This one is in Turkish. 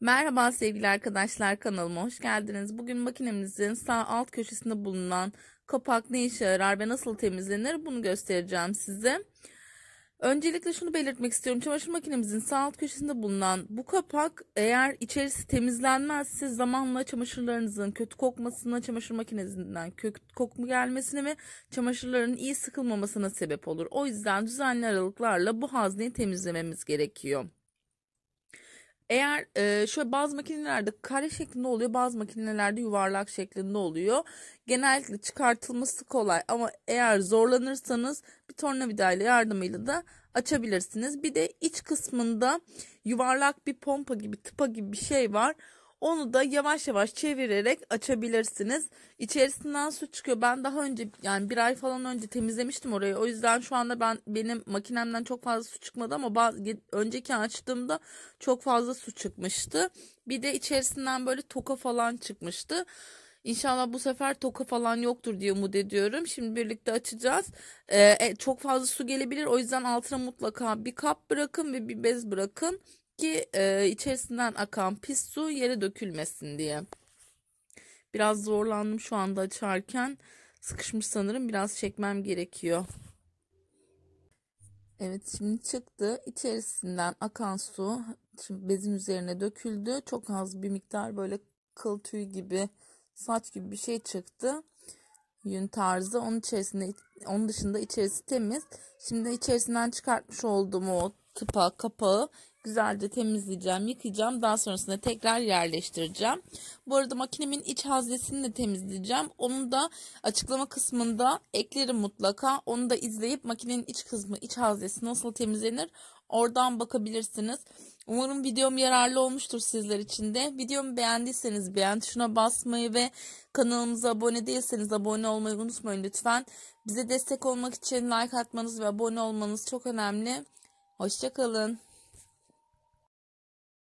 Merhaba sevgili arkadaşlar kanalıma hoş geldiniz. Bugün makinemizin sağ alt köşesinde bulunan kapak ne işe yarar ve nasıl temizlenir bunu göstereceğim size. Öncelikle şunu belirtmek istiyorum. Çamaşır makinemizin sağ alt köşesinde bulunan bu kapak eğer içerisi temizlenmezse zamanla çamaşırlarınızın kötü kokmasına, çamaşır makinesinden kök, kokma gelmesine ve çamaşırların iyi sıkılmamasına sebep olur. O yüzden düzenli aralıklarla bu hazneyi temizlememiz gerekiyor. Eğer e, şöyle bazı makinelerde kare şeklinde oluyor, bazı makinelerde yuvarlak şeklinde oluyor. Genellikle çıkartılması kolay ama eğer zorlanırsanız bir tornavida ile yardımıyla da açabilirsiniz. Bir de iç kısmında yuvarlak bir pompa gibi, tıpa gibi bir şey var. Onu da yavaş yavaş çevirerek açabilirsiniz. İçerisinden su çıkıyor. Ben daha önce yani bir ay falan önce temizlemiştim orayı. O yüzden şu anda ben benim makinemden çok fazla su çıkmadı ama bazı, önceki açtığımda çok fazla su çıkmıştı. Bir de içerisinden böyle toka falan çıkmıştı. İnşallah bu sefer toka falan yoktur diye umut ediyorum. Şimdi birlikte açacağız. Ee, e, çok fazla su gelebilir. O yüzden altına mutlaka bir kap bırakın ve bir bez bırakın ki e, içerisinden akan pis su yere dökülmesin diye. Biraz zorlandım şu anda açarken. Sıkışmış sanırım. Biraz çekmem gerekiyor. Evet şimdi çıktı. İçerisinden akan su şimdi bezin üzerine döküldü. Çok az bir miktar böyle kıl tüy gibi saç gibi bir şey çıktı. Yün tarzı. Onun içerisinde onun dışında içerisi temiz. Şimdi içerisinden çıkartmış olduğum o tıpa kapağı güzelce temizleyeceğim, yıkayacağım. Daha sonrasında tekrar yerleştireceğim. Bu arada makinemin iç haznesini de temizleyeceğim. Onu da açıklama kısmında eklerim mutlaka. Onu da izleyip makinenin iç kısmı, iç haznesi nasıl temizlenir oradan bakabilirsiniz. Umarım videom yararlı olmuştur sizler için de. Videomu beğendiyseniz beğen tuşuna basmayı ve kanalımıza abone değilseniz abone olmayı unutmayın lütfen. Bize destek olmak için like atmanız ve abone olmanız çok önemli. Hoşçakalın.